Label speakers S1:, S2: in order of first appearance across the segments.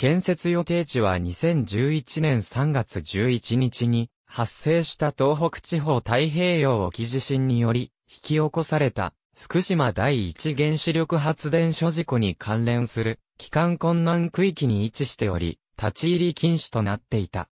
S1: 建設予定地は2011年3月11日に発生した東北地方太平洋沖地震により引き起こされた福島第一原子力発電所事故に関連する帰還困難区域に位置しており、立ち入り禁止となっていた。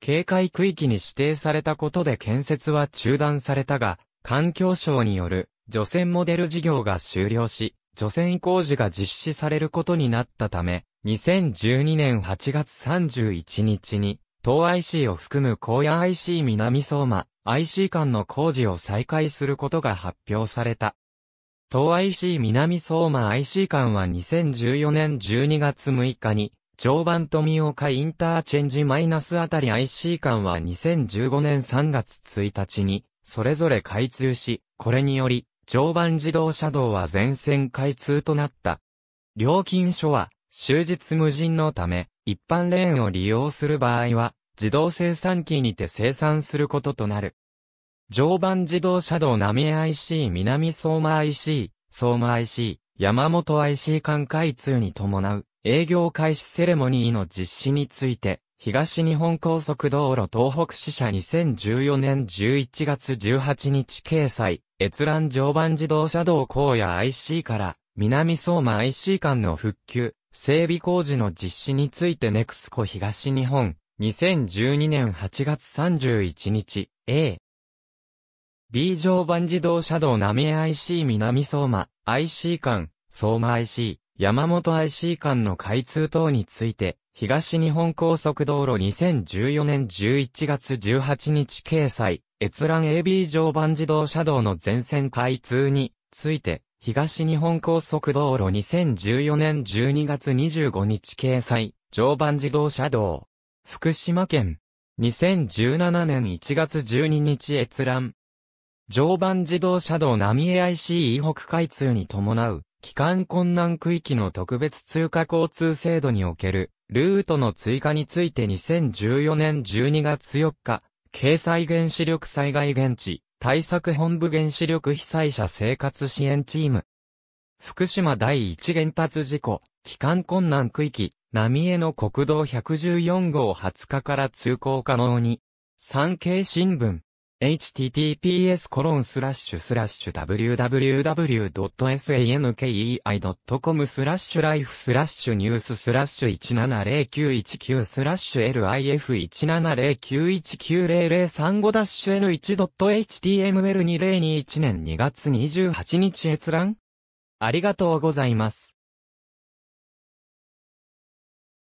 S1: 警戒区域に指定されたことで建設は中断されたが、環境省による除染モデル事業が終了し、除染工事が実施されることになったため、2012年8月31日に、東 IC を含む高野 IC 南相馬 IC 間の工事を再開することが発表された。東 IC 南相馬 IC 間は2014年12月6日に、常磐富岡インターチェンジマイナスあたり IC 間は2015年3月1日に、それぞれ開通し、これにより、常磐自動車道は全線開通となった。料金所は、終日無人のため、一般レーンを利用する場合は、自動生産機にて生産することとなる。常磐自動車道並江 IC 南相馬 IC、相馬 IC、山本 IC 間開通に伴う営業開始セレモニーの実施について、東日本高速道路東北支社2014年11月18日掲載、閲覧常磐自動車道荒野 IC から南相馬 IC 間の復旧、整備工事の実施についてネクスコ東日本、2012年8月31日、A。B 常磐自動車道浪江 IC 南相馬 IC 間、相馬 IC、山本 IC 間の開通等について、東日本高速道路2014年11月18日掲載、閲覧 AB 常磐自動車道の全線開通について、東日本高速道路2014年12月25日掲載、常磐自動車道。福島県。2017年1月12日閲覧。常磐自動車道浪江 IC 北開通に伴う、帰還困難区域の特別通過交通制度における、ルートの追加について2014年12月4日、掲載原子力災害現地、対策本部原子力被災者生活支援チーム。福島第一原発事故、帰還困難区域、浪江の国道114号20日から通行可能に。産経新聞。https コロンスラッシュスラッシュ www.sankei.com スラッシュライフスラッシュニューススラッシュ170919スラッシュ l i f 1 7 0 9 1 9 0 0 3 5ダッシュ n1.html2021 年2月28日閲覧ありがとうございます。